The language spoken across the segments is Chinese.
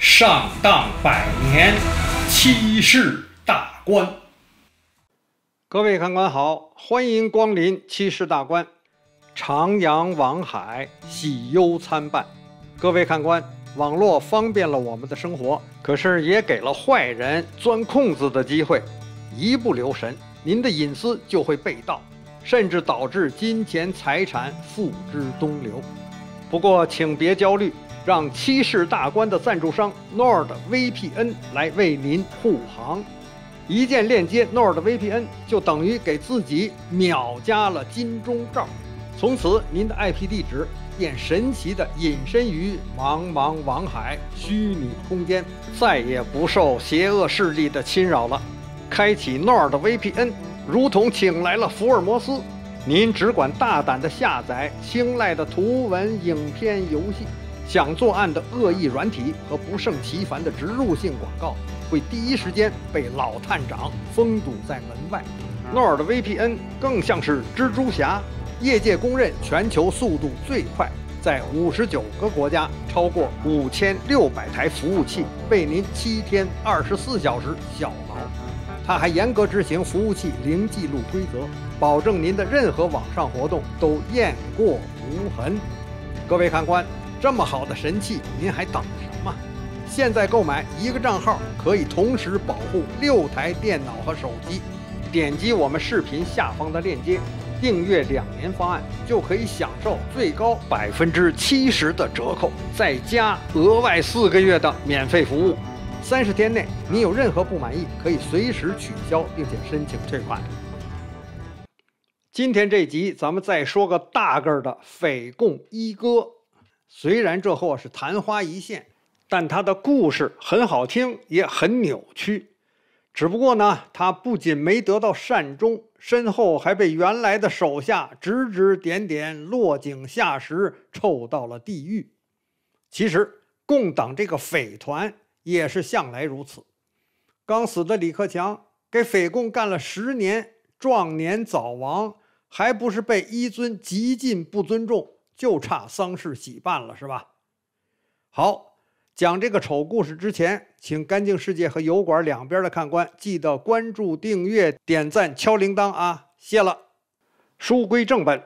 上当百年，欺世大官。各位看官好，欢迎光临七世大官。徜徉网海，喜忧参半。各位看官，网络方便了我们的生活，可是也给了坏人钻空子的机会。一不留神，您的隐私就会被盗，甚至导致金钱财产付之东流。不过，请别焦虑。让七世大关的赞助商 Nord VPN 来为您护航，一键链接 Nord VPN 就等于给自己秒加了金钟罩，从此您的 IP 地址便神奇的隐身于茫茫网海虚拟空间，再也不受邪恶势力的侵扰了。开启 Nord VPN，如同请来了福尔摩斯，您只管大胆的下载青睐的图文、影片、游戏。想作案的恶意软体和不胜其烦的植入性广告，会第一时间被老探长封堵在门外。诺尔的 VPN 更像是蜘蛛侠，业界公认全球速度最快，在五十九个国家超过五千六百台服务器为您七天二十四小时效劳。它还严格执行服务器零记录规则，保证您的任何网上活动都雁过无痕。各位看官。这么好的神器，您还等什么？现在购买一个账号，可以同时保护六台电脑和手机。点击我们视频下方的链接，订阅两年方案，就可以享受最高百分之七十的折扣，再加额外四个月的免费服务。三十天内你有任何不满意，可以随时取消，并且申请退款。今天这集咱们再说个大个儿的，匪共一哥。虽然这货是昙花一现，但他的故事很好听，也很扭曲。只不过呢，他不仅没得到善终，身后还被原来的手下指指点点、落井下石，臭到了地狱。其实，共党这个匪团也是向来如此。刚死的李克强给匪共干了十年，壮年早亡，还不是被一尊极尽不尊重。就差丧事喜办了，是吧？好，讲这个丑故事之前，请干净世界和油管两边的看官记得关注、订阅、点赞、敲铃铛啊！谢了。书归正本，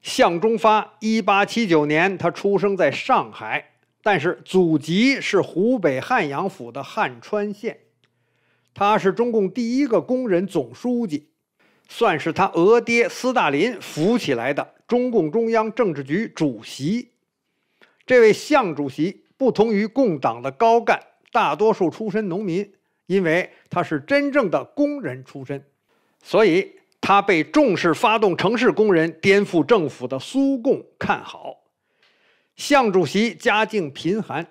向忠发，一八七九年，他出生在上海，但是祖籍是湖北汉阳府的汉川县。他是中共第一个工人总书记，算是他额爹斯大林扶起来的。中共中央政治局主席，这位向主席不同于共党的高干，大多数出身农民，因为他是真正的工人出身，所以他被重视发动城市工人颠覆政府的苏共看好。向主席家境贫寒，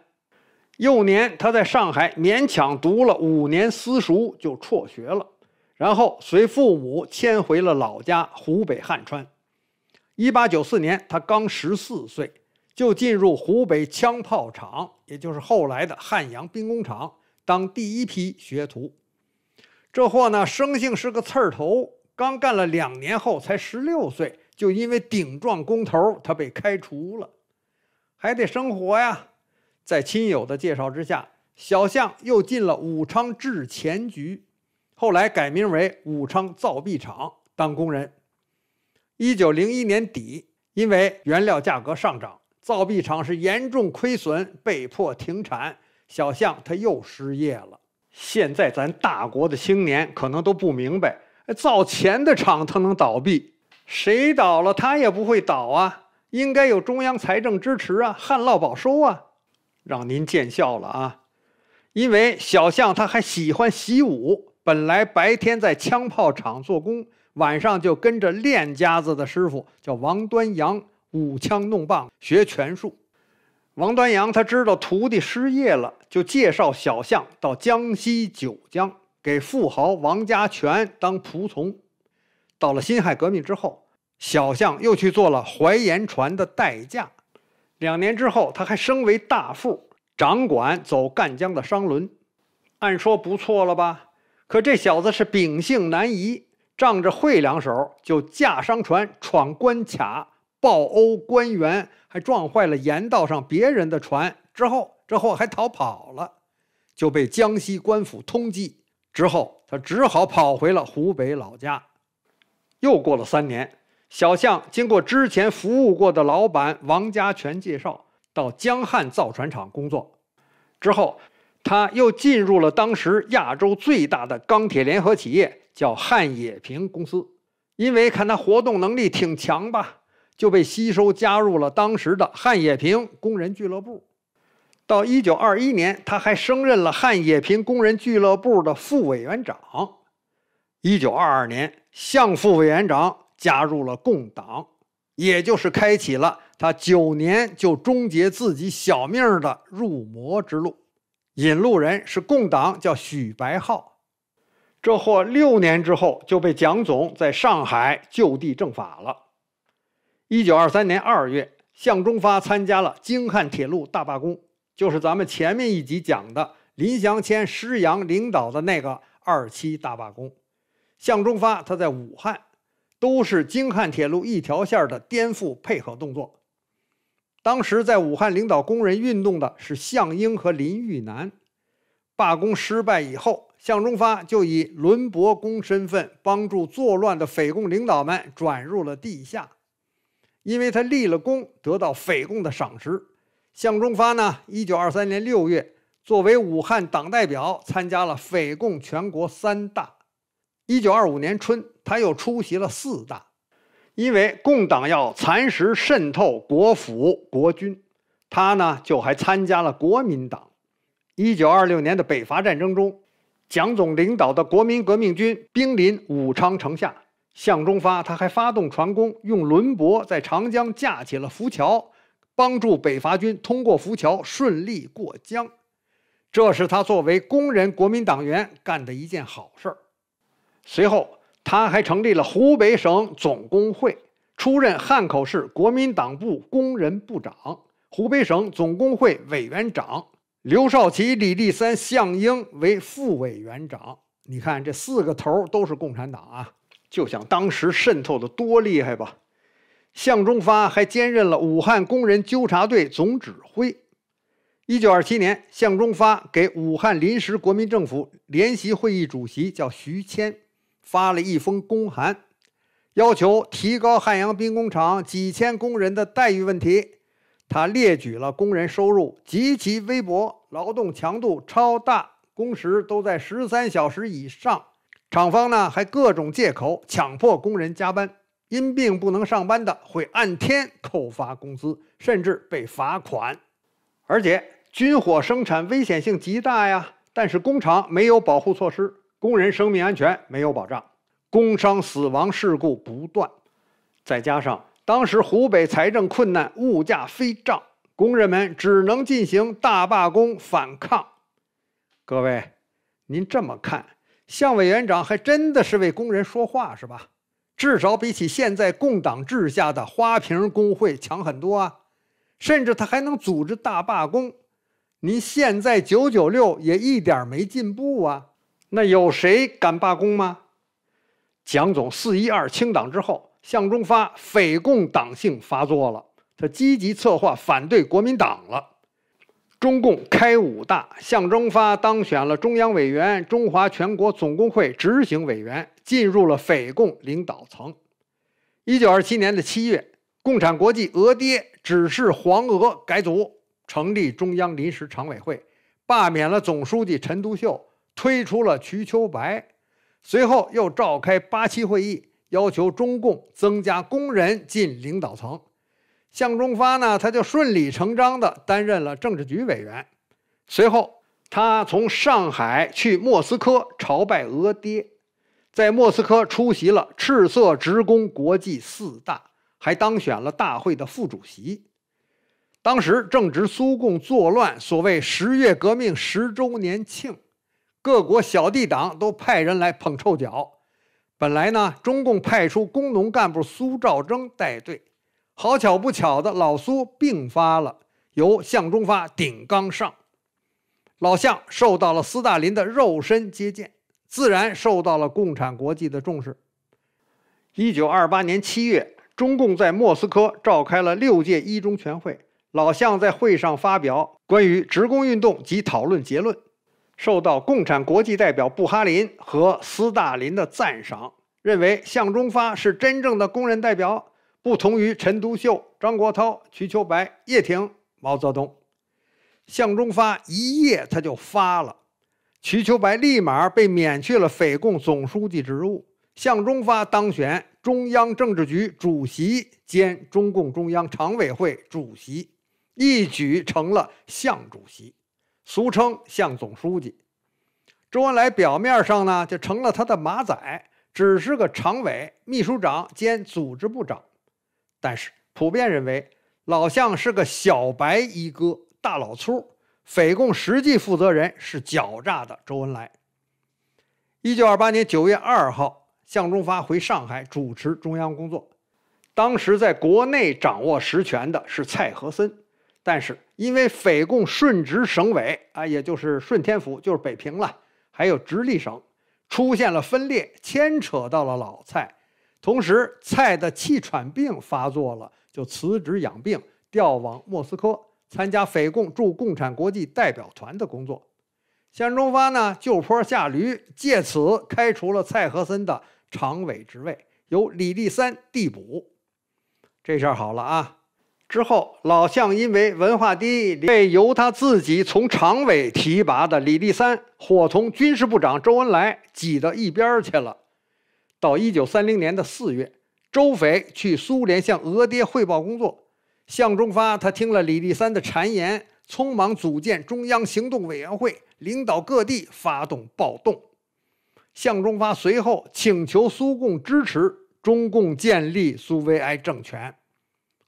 幼年他在上海勉强读了五年私塾就辍学了，然后随父母迁回了老家湖北汉川。一八九四年，他刚十四岁，就进入湖北枪炮厂，也就是后来的汉阳兵工厂，当第一批学徒。这货呢，生性是个刺儿头，刚干了两年后，才十六岁，就因为顶撞工头，他被开除了，还得生活呀。在亲友的介绍之下，小向又进了武昌制钱局，后来改名为武昌造币厂，当工人。一九零一年底，因为原料价格上涨，造币厂是严重亏损，被迫停产。小象他又失业了。现在咱大国的青年可能都不明白，造钱的厂它能倒闭？谁倒了它也不会倒啊！应该有中央财政支持啊，旱涝保收啊！让您见笑了啊！因为小象他还喜欢习武，本来白天在枪炮厂做工。晚上就跟着练家子的师傅叫王端阳舞枪弄棒学拳术。王端阳他知道徒弟失业了，就介绍小象到江西九江给富豪王家全当仆从。到了辛亥革命之后，小象又去做了淮盐船的代驾。两年之后，他还升为大副，掌管走赣江的商轮。按说不错了吧？可这小子是秉性难移。仗着会两手，就驾商船闯关卡，暴殴官员，还撞坏了盐道上别人的船。之后，之后还逃跑了，就被江西官府通缉。之后，他只好跑回了湖北老家。又过了三年，小向经过之前服务过的老板王家全介绍，到江汉造船厂工作。之后，他又进入了当时亚洲最大的钢铁联合企业。叫汉冶萍公司，因为看他活动能力挺强吧，就被吸收加入了当时的汉冶萍工人俱乐部。到一九二一年，他还升任了汉冶萍工人俱乐部的副委员长。一九二二年，向副委员长加入了共党，也就是开启了他九年就终结自己小命的入魔之路。引路人是共党，叫许白昊。这货六年之后就被蒋总在上海就地正法了。一九二三年二月，向忠发参加了京汉铁路大罢工，就是咱们前面一集讲的林祥谦、施洋领导的那个二七大罢工。向忠发他在武汉，都是京汉铁路一条线的颠覆配合动作。当时在武汉领导工人运动的是项英和林育南。罢工失败以后。向忠发就以轮伯公身份帮助作乱的匪共领导们转入了地下，因为他立了功，得到匪共的赏识。向忠发呢，一九二三年六月作为武汉党代表参加了匪共全国三大，一九二五年春他又出席了四大。因为共党要蚕食渗透国府国军，他呢就还参加了国民党。一九二六年的北伐战争中。蒋总领导的国民革命军兵临武昌城下，向忠发他还发动船工用轮舶在长江架起了浮桥，帮助北伐军通过浮桥顺利过江。这是他作为工人、国民党员干的一件好事儿。随后，他还成立了湖北省总工会，出任汉口市国民党部工人部长、湖北省总工会委员长。刘少奇、李立三、项英为副委员长。你看，这四个头儿都是共产党啊！就想当时渗透的多厉害吧。向忠发还兼任了武汉工人纠察队总指挥。一九二七年，向忠发给武汉临时国民政府联席会议主席叫徐谦发了一封公函，要求提高汉阳兵工厂几千工人的待遇问题。他列举了工人收入极其微薄。劳动强度超大，工时都在十三小时以上。厂方呢还各种借口强迫工人加班，因病不能上班的会按天扣发工资，甚至被罚款。而且军火生产危险性极大呀，但是工厂没有保护措施，工人生命安全没有保障，工伤死亡事故不断。再加上当时湖北财政困难，物价飞涨。工人们只能进行大罢工反抗。各位，您这么看，向委员长还真的是为工人说话是吧？至少比起现在共党治下的花瓶工会强很多啊。甚至他还能组织大罢工。您现在九九六也一点没进步啊？那有谁敢罢工吗？蒋总四一二清党之后，向忠发匪共党性发作了。他积极策划反对国民党了。中共开五大，向忠发当选了中央委员，中华全国总工会执行委员，进入了匪共领导层。一九二七年的七月，共产国际俄爹指示黄俄改组，成立中央临时常委会，罢免了总书记陈独秀，推出了瞿秋白。随后又召开八七会议，要求中共增加工人进领导层。向忠发呢，他就顺理成章地担任了政治局委员。随后，他从上海去莫斯科朝拜俄爹，在莫斯科出席了赤色职工国际四大，还当选了大会的副主席。当时正值苏共作乱，所谓十月革命十周年庆，各国小弟党都派人来捧臭脚。本来呢，中共派出工农干部苏兆征带队。好巧不巧的，老苏病发了，由向忠发顶缸上。老向受到了斯大林的肉身接见，自然受到了共产国际的重视。一九二八年七月，中共在莫斯科召开了六届一中全会，老向在会上发表关于职工运动及讨论结论，受到共产国际代表布哈林和斯大林的赞赏，认为向忠发是真正的工人代表。不同于陈独秀、张国焘、瞿秋白、叶挺、毛泽东，向忠发一夜他就发了，瞿秋白立马被免去了匪共总书记职务，向忠发当选中央政治局主席兼中共中央常委会主席，一举成了向主席，俗称向总书记。周恩来表面上呢就成了他的马仔，只是个常委、秘书长兼组织部长。但是普遍认为，老向是个小白一哥，大老粗。匪共实际负责人是狡诈的周恩来。一九二八年九月二号，向忠发回上海主持中央工作。当时在国内掌握实权的是蔡和森，但是因为匪共顺直省委啊，也就是顺天府，就是北平了，还有直隶省出现了分裂，牵扯到了老蔡。同时，蔡的气喘病发作了，就辞职养病，调往莫斯科参加匪共驻共产国际代表团的工作。向忠发呢，就坡下驴，借此开除了蔡和森的常委职位，由李立三递补。这下好了啊！之后，老向因为文化低，被由他自己从常委提拔的李立三伙同军事部长周恩来挤到一边去了。到一九三零年的四月，周斐去苏联向俄爹汇报工作。向忠发他听了李立三的谗言，匆忙组建中央行动委员会，领导各地发动暴动。向忠发随后请求苏共支持中共建立苏维埃政权。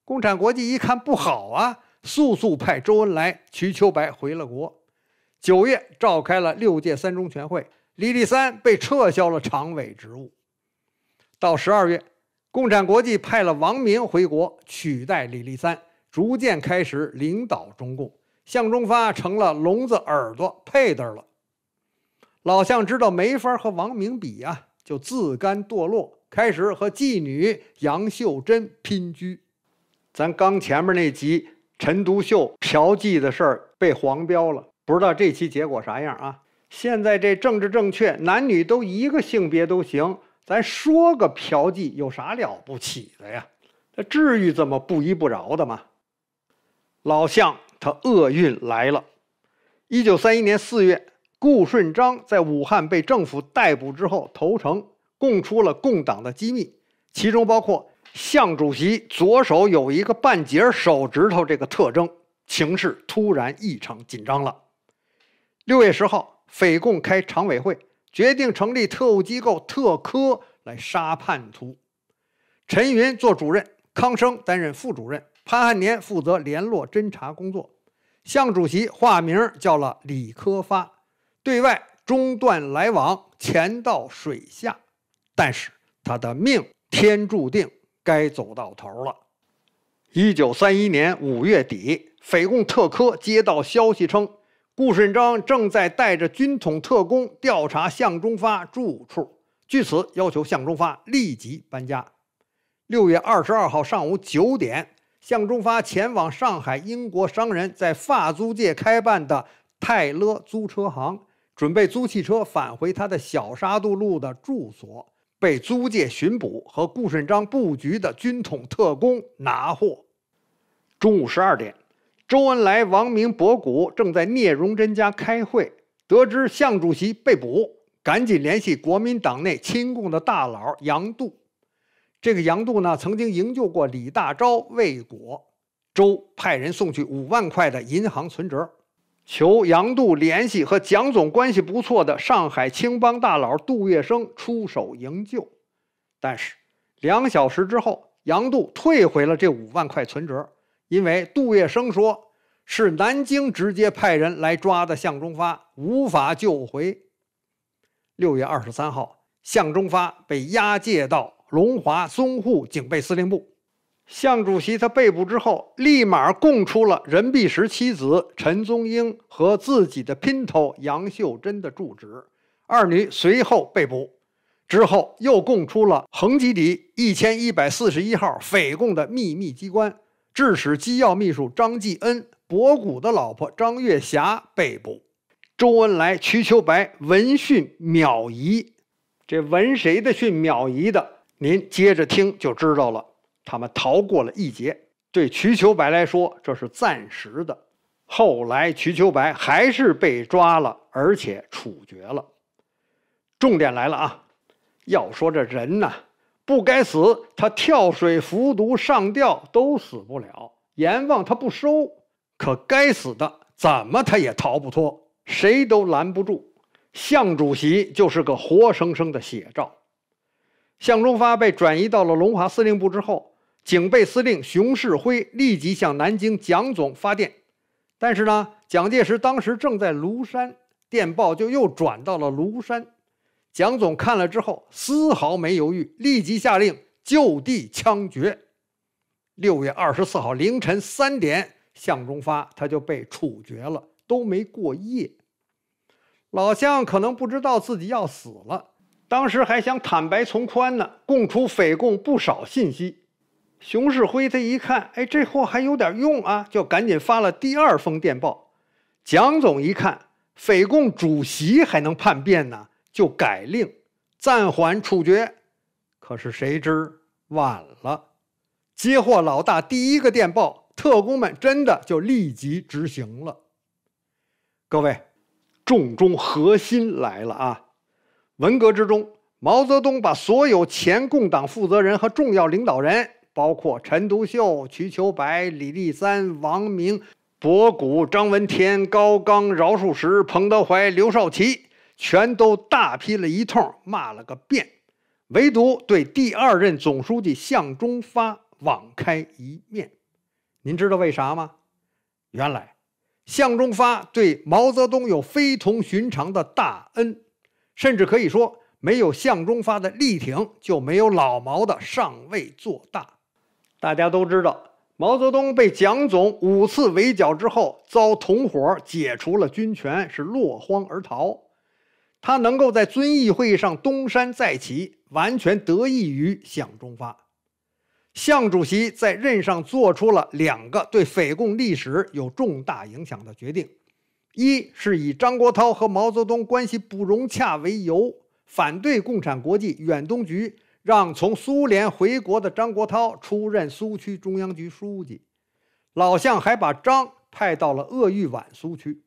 共产国际一看不好啊，速速派周恩来、瞿秋白回了国。九月召开了六届三中全会，李立三被撤销了常委职务。到十二月，共产国际派了王明回国，取代李立三，逐渐开始领导中共。向忠发成了聋子耳朵配的了。老向知道没法和王明比啊，就自甘堕落，开始和妓女杨秀珍拼居。咱刚前面那集陈独秀嫖妓的事儿被黄标了，不知道这期结果啥样啊？现在这政治正确，男女都一个性别都行。咱说个嫖妓有啥了不起的呀？他至于这么不依不饶的吗？老向他厄运来了。一九三一年四月，顾顺章在武汉被政府逮捕之后投诚，供出了共党的机密，其中包括向主席左手有一个半截手指头这个特征。情势突然异常紧张了。六月十号，匪共开常委会。决定成立特务机构特科来杀叛徒，陈云做主任，康生担任副主任，潘汉年负责联络侦查工作，向主席化名叫了李科发，对外中断来往，潜到水下。但是他的命天注定，该走到头了。一九三一年五月底，匪共特科接到消息称。顾顺章正在带着军统特工调查向忠发住处，据此要求向忠发立即搬家。六月二十二号上午九点，向忠发前往上海英国商人在法租界开办的泰勒租车行，准备租汽车返回他的小沙渡路的住所，被租界巡捕和顾顺章布局的军统特工拿获。中午十二点。周恩来、王明、博古正在聂荣臻家开会，得知项主席被捕，赶紧联系国民党内亲共的大佬杨度。这个杨度呢，曾经营救过李大钊未果，周派人送去五万块的银行存折，求杨度联系和蒋总关系不错的上海青帮大佬杜月笙出手营救。但是两小时之后，杨度退回了这五万块存折。因为杜月笙说是南京直接派人来抓的，向忠发无法救回。六月二十三号，向忠发被押解到龙华淞沪警备司令部。向主席他被捕之后，立马供出了任弼时妻子陈宗英和自己的姘头杨秀珍的住址，二女随后被捕。之后又供出了横基底一千一百四十一号匪共的秘密机关。致使机要秘书张继恩、博古的老婆张月霞被捕，周恩来、瞿秋白闻讯秒疑，这闻谁的讯秒疑的？您接着听就知道了。他们逃过了一劫，对瞿秋白来说这是暂时的，后来瞿秋白还是被抓了，而且处决了。重点来了啊！要说这人呢。不该死，他跳水、服毒、上吊都死不了，阎王他不收；可该死的，怎么他也逃不脱，谁都拦不住。项主席就是个活生生的写照。项忠发被转移到了龙华司令部之后，警备司令熊式辉立即向南京蒋总发电，但是呢，蒋介石当时正在庐山，电报就又转到了庐山。蒋总看了之后，丝毫没犹豫，立即下令就地枪决。六月二十四号凌晨三点，向忠发他就被处决了，都没过夜。老向可能不知道自己要死了，当时还想坦白从宽呢，供出匪共不少信息。熊式辉他一看，哎，这货还有点用啊，就赶紧发了第二封电报。蒋总一看，匪共主席还能叛变呢？就改令暂缓处决，可是谁知晚了，接获老大第一个电报，特工们真的就立即执行了。各位，重中核心来了啊！文革之中，毛泽东把所有前共党负责人和重要领导人，包括陈独秀、瞿秋白、李立三、王明、博古、张闻天、高岗、饶漱石、彭德怀、刘少奇。全都大批了一通，骂了个遍，唯独对第二任总书记向忠发网开一面。您知道为啥吗？原来向忠发对毛泽东有非同寻常的大恩，甚至可以说没有向忠发的力挺，就没有老毛的上位做大。大家都知道，毛泽东被蒋总五次围剿之后，遭同伙解除了军权，是落荒而逃。他能够在遵义会议上东山再起，完全得益于向忠发。向主席在任上做出了两个对匪共历史有重大影响的决定：一是以张国焘和毛泽东关系不融洽为由，反对共产国际远东局让从苏联回国的张国焘出任苏区中央局书记；老向还把张派到了鄂豫皖苏区。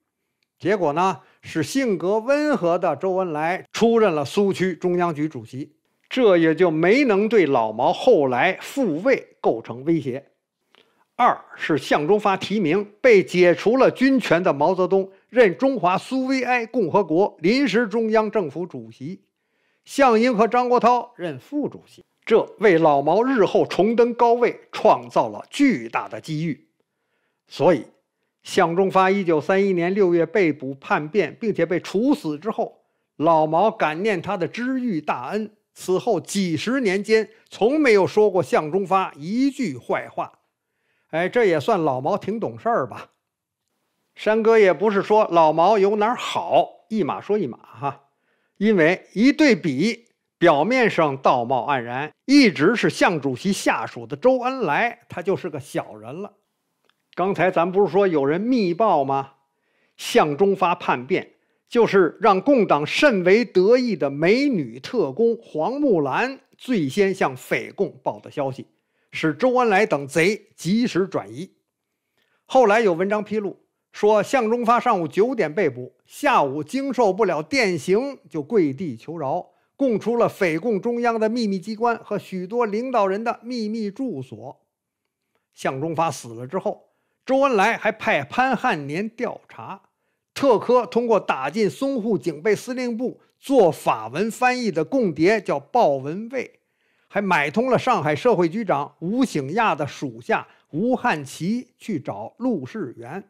结果呢，是性格温和的周恩来出任了苏区中央局主席，这也就没能对老毛后来复位构成威胁。二是向忠发提名被解除了军权的毛泽东任中华苏维埃共和国临时中央政府主席，项英和张国焘任副主席，这为老毛日后重登高位创造了巨大的机遇。所以。向忠发一九三一年六月被捕叛变，并且被处死之后，老毛感念他的知遇大恩，此后几十年间从没有说过向忠发一句坏话。哎，这也算老毛挺懂事儿吧？山哥也不是说老毛有哪好，一码说一码哈。因为一对比，表面上道貌岸然，一直是向主席下属的周恩来，他就是个小人了。刚才咱不是说有人密报吗？向忠发叛变，就是让共党甚为得意的美女特工黄慕兰最先向匪共报的消息，使周恩来等贼及时转移。后来有文章披露说，向忠发上午九点被捕，下午经受不了电刑，就跪地求饶，供出了匪共中央的秘密机关和许多领导人的秘密住所。向忠发死了之后。周恩来还派潘汉年调查特科，通过打进淞沪警备司令部做法文翻译的共谍叫鲍文蔚，还买通了上海社会局长吴醒亚的属下吴汉奇去找陆世元，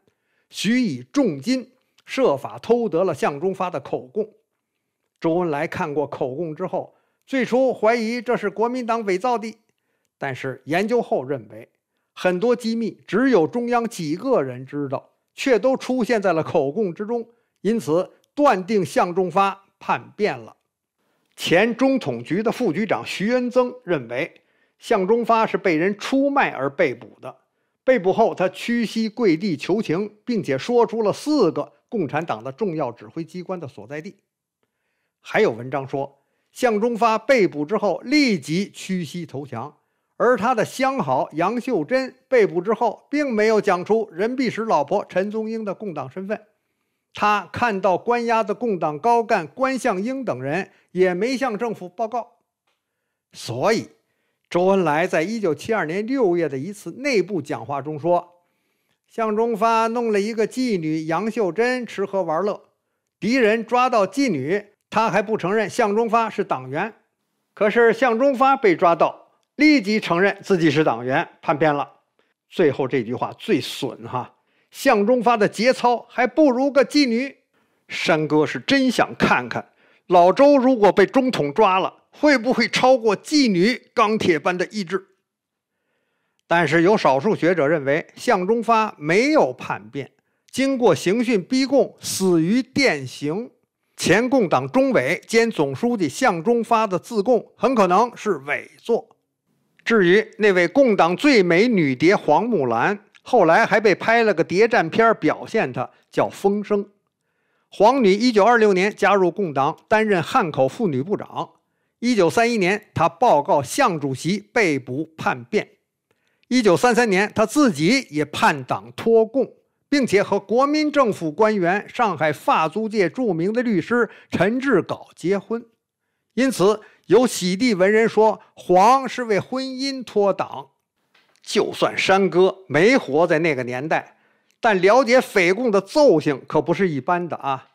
许以重金，设法偷得了向忠发的口供。周恩来看过口供之后，最初怀疑这是国民党伪造的，但是研究后认为。很多机密只有中央几个人知道，却都出现在了口供之中，因此断定向忠发叛变了。前中统局的副局长徐恩曾认为，向忠发是被人出卖而被捕的。被捕后，他屈膝跪地求情，并且说出了四个共产党的重要指挥机关的所在地。还有文章说，向忠发被捕之后立即屈膝投降。而他的相好杨秀珍被捕之后，并没有讲出任弼时老婆陈宗英的共党身份。他看到关押的共党高干关向英等人，也没向政府报告。所以，周恩来在一九七二年六月的一次内部讲话中说：“向忠发弄了一个妓女杨秀珍吃喝玩乐，敌人抓到妓女，他还不承认向忠发是党员。可是向忠发被抓到。”立即承认自己是党员叛变了，最后这句话最损哈！向忠发的节操还不如个妓女。山哥是真想看看老周如果被中统抓了，会不会超过妓女钢铁般的意志？但是有少数学者认为，向忠发没有叛变，经过刑讯逼供死于电刑。前共党中委兼总书记向忠发的自供很可能是伪作。至于那位共党最美女谍黄木兰，后来还被拍了个谍战片表现她，叫《风声》。黄女一九二六年加入共党，担任汉口妇女部长。一九三一年，她报告向主席被捕叛变。一九三三年，她自己也叛党脱共，并且和国民政府官员、上海法租界著名的律师陈志镐结婚，因此。有喜地文人说：“黄是为婚姻脱党。”就算山歌没活在那个年代，但了解匪共的奏性可不是一般的啊。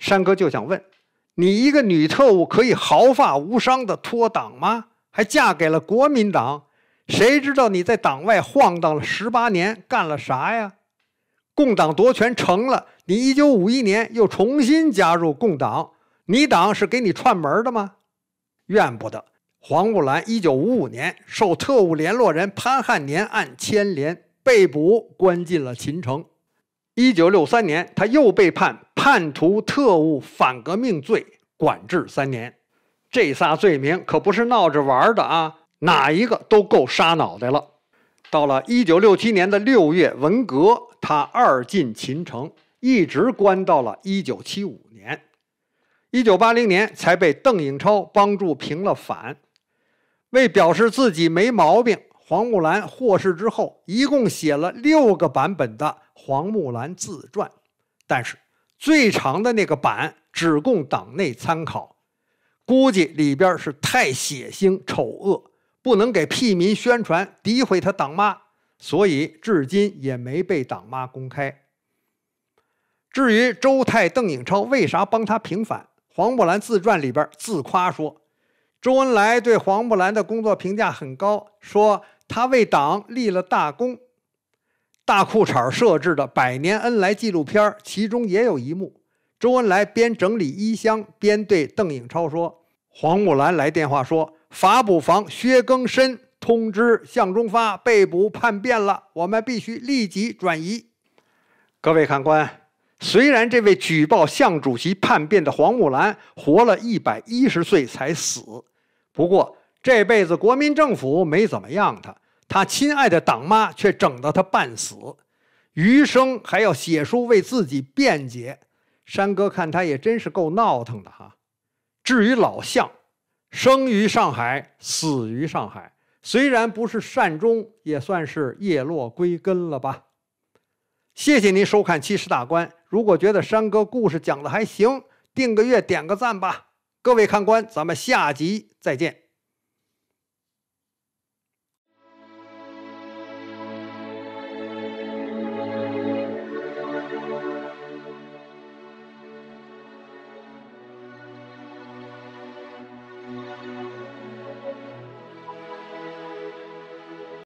山歌就想问：你一个女特务可以毫发无伤的脱党吗？还嫁给了国民党？谁知道你在党外晃荡了十八年干了啥呀？共党夺权成了，你一九五一年又重新加入共党，你党是给你串门的吗？怨不得黄木兰，一九五五年受特务联络人潘汉年案牵连被捕，关进了秦城。一九六三年，他又被判叛徒、特务、反革命罪，管制三年。这仨罪名可不是闹着玩的啊，哪一个都够杀脑袋了。到了一九六七年的六月文革，他二进秦城，一直关到了一九七五年。一九八零年才被邓颖超帮助平了反，为表示自己没毛病，黄木兰获释之后，一共写了六个版本的《黄木兰自传》，但是最长的那个版只供党内参考，估计里边是太血腥丑恶，不能给屁民宣传诋毁他党妈，所以至今也没被党妈公开。至于周泰、邓颖超为啥帮他平反？黄慕兰自传里边自夸说，周恩来对黄慕兰的工作评价很高，说他为党立了大功。大裤衩设置的《百年恩来》纪录片其中也有一幕：周恩来边整理衣箱边对邓颖超说：“黄慕兰来电话说，法捕房薛更申通知向忠发被捕叛变了，我们必须立即转移。”各位看官。虽然这位举报向主席叛变的黄木兰活了一百一十岁才死，不过这辈子国民政府没怎么样他，他亲爱的党妈却整得他半死，余生还要写书为自己辩解。山哥看他也真是够闹腾的哈。至于老向，生于上海，死于上海，虽然不是善终，也算是叶落归根了吧。谢谢您收看七十大关，如果觉得山哥故事讲的还行，订个月点个赞吧。各位看官，咱们下集再见。